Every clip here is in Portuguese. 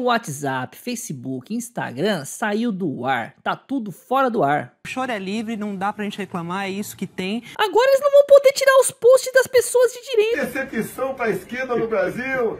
o WhatsApp, Facebook, Instagram saiu do ar. Tá tudo fora do ar. O choro é livre, não dá pra gente reclamar, é isso que tem. Agora eles não vão poder tirar os posts das pessoas de direito. Decepção pra esquerda no Brasil.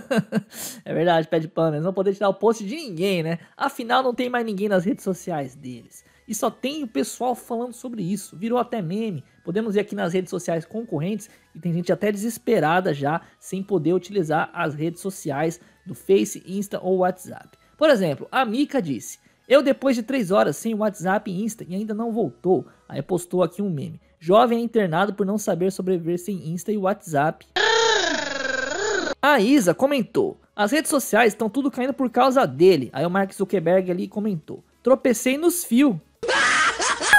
é verdade, pé de pano. Eles não vão poder tirar o post de ninguém, né? Afinal, não tem mais ninguém nas redes sociais deles. E só tem o pessoal falando sobre isso. Virou até meme. Podemos ir aqui nas redes sociais concorrentes e tem gente até desesperada já sem poder utilizar as redes sociais do Face, Insta ou WhatsApp. Por exemplo, a Mika disse: Eu, depois de 3 horas sem WhatsApp e Insta e ainda não voltou, aí postou aqui um meme. Jovem é internado por não saber sobreviver sem Insta e WhatsApp. A Isa comentou: As redes sociais estão tudo caindo por causa dele. Aí o Mark Zuckerberg ali comentou: Tropecei nos fios.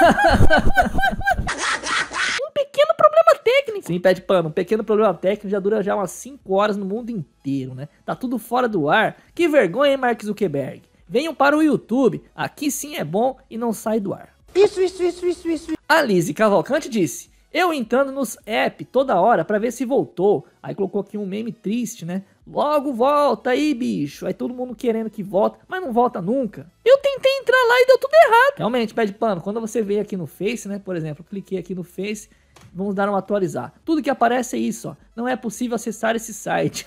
um pequeno problema técnico. Sim, pede pano. Um pequeno problema técnico já dura já umas 5 horas no mundo inteiro, né? Tá tudo fora do ar. Que vergonha, hein, Mark Zuckerberg? Venham para o YouTube. Aqui sim é bom e não sai do ar. Isso, isso, isso, isso, isso. A Lise Cavalcante disse: Eu entrando nos app toda hora para ver se voltou. Aí colocou aqui um meme triste, né? Logo volta aí, bicho. Aí todo mundo querendo que volta, mas não volta nunca. Eu tentei entrar lá e deu tudo errado. Realmente, pede pano. Quando você veio aqui no Face, né? Por exemplo, cliquei aqui no Face. Vamos dar um atualizar. Tudo que aparece é isso, ó. Não é possível acessar esse site.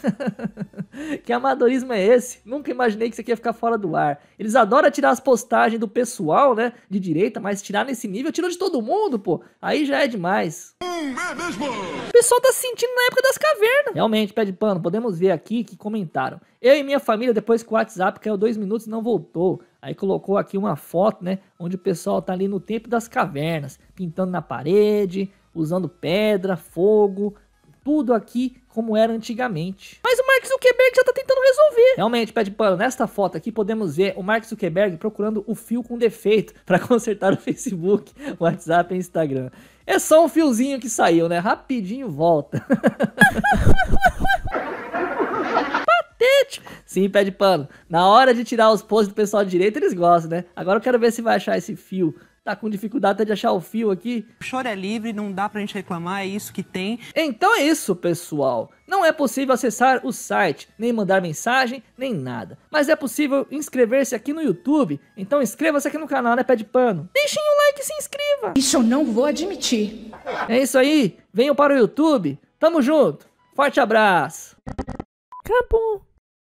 que amadorismo é esse? Nunca imaginei que isso aqui ia ficar fora do ar. Eles adoram tirar as postagens do pessoal, né? De direita, mas tirar nesse nível, tirou de todo mundo, pô. Aí já é demais. Hum, é mesmo? O pessoal tá sentindo na época das cavernas governo. Realmente, pé de pano, podemos ver aqui que comentaram. Eu e minha família, depois que o WhatsApp caiu dois minutos, não voltou. Aí colocou aqui uma foto, né? Onde o pessoal tá ali no tempo das cavernas, pintando na parede, usando pedra, fogo, tudo aqui como era antigamente. Mas o Mark Zuckerberg já tá tentando resolver. Realmente, pede pano, nesta foto aqui podemos ver o Mark Zuckerberg procurando o fio com defeito para consertar o Facebook, WhatsApp e Instagram. É só um fiozinho que saiu, né? Rapidinho volta. Sim, pé de pano. Na hora de tirar os poses do pessoal de direito, eles gostam, né? Agora eu quero ver se vai achar esse fio. Tá com dificuldade até de achar o fio aqui. O choro é livre, não dá pra gente reclamar, é isso que tem. Então é isso, pessoal. Não é possível acessar o site, nem mandar mensagem, nem nada. Mas é possível inscrever-se aqui no YouTube. Então inscreva-se aqui no canal, né, Pé de Pano? Deixem um like e se inscreva. Isso eu não vou admitir. É isso aí. Venham para o YouTube. Tamo junto. Forte abraço. Acabou.